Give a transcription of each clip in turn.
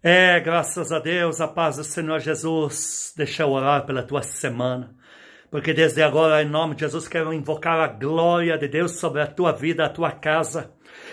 É, graças a Deus, a paz do Senhor Jesus. Deixa eu orar pela tua semana. Porque desde agora, em nome de Jesus, quero invocar a glória de Deus sobre a tua vida, a tua casa.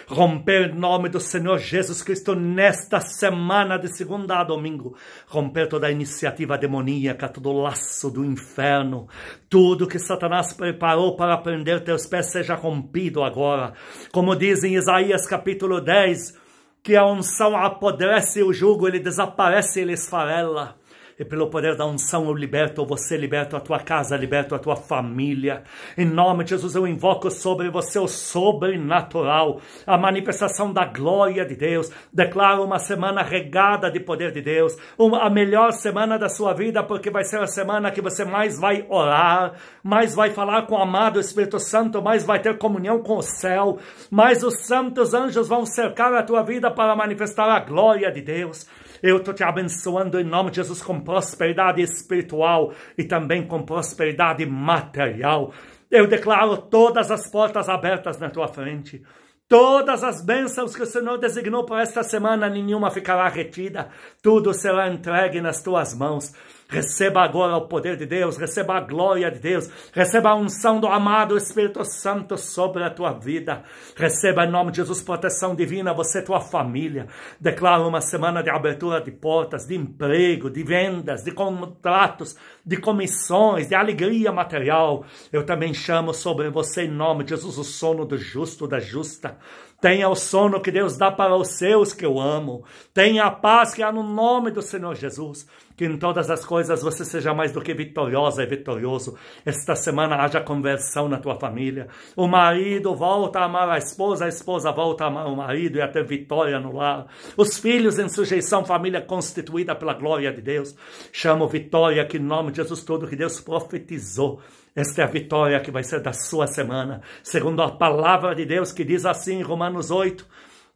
Romper em nome do Senhor Jesus Cristo nesta semana de segunda a domingo. Romper toda a iniciativa demoníaca, todo o laço do inferno. Tudo que Satanás preparou para prender teus pés seja rompido agora. Como diz em Isaías capítulo 10, que a unção apodrece o jugo, ele desaparece, ele esfarela e pelo poder da unção eu liberto você, liberto a tua casa, liberto a tua família. Em nome de Jesus eu invoco sobre você o sobrenatural, a manifestação da glória de Deus. Declaro uma semana regada de poder de Deus, uma, a melhor semana da sua vida, porque vai ser a semana que você mais vai orar, mais vai falar com o amado Espírito Santo, mais vai ter comunhão com o céu, mais os santos anjos vão cercar a tua vida para manifestar a glória de Deus. Eu estou te abençoando em nome de Jesus com prosperidade espiritual e também com prosperidade material. Eu declaro todas as portas abertas na tua frente. Todas as bênçãos que o Senhor designou para esta semana, nenhuma ficará retida. Tudo será entregue nas tuas mãos. Receba agora o poder de Deus, receba a glória de Deus, receba a unção do amado Espírito Santo sobre a tua vida. Receba em nome de Jesus proteção divina, você e tua família. Declaro uma semana de abertura de portas, de emprego, de vendas, de contratos, de comissões, de alegria material. Eu também chamo sobre você, em nome de Jesus, o sono do justo, da justa. Tenha o sono que Deus dá para os seus que eu amo. Tenha a paz que há no nome do Senhor Jesus. Que em todas as coisas você seja mais do que vitoriosa e vitorioso. Esta semana haja conversão na tua família. O marido volta a amar a esposa, a esposa volta a amar o marido e até vitória no lar. Os filhos em sujeição, família constituída pela glória de Deus. Chamo vitória que em nome de Jesus todo que Deus profetizou. Esta é a vitória que vai ser da sua semana, segundo a palavra de Deus que diz assim em Romanos Romanos 8,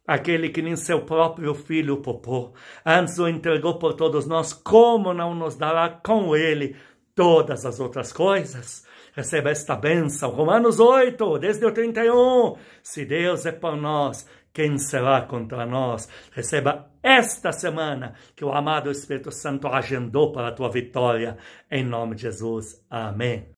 aquele que nem seu próprio filho poupou, antes o entregou por todos nós, como não nos dará com ele todas as outras coisas? Receba esta bênção. Romanos 8, desde o 31. Se Deus é por nós, quem será contra nós? Receba esta semana que o amado Espírito Santo agendou para a tua vitória. Em nome de Jesus. Amém.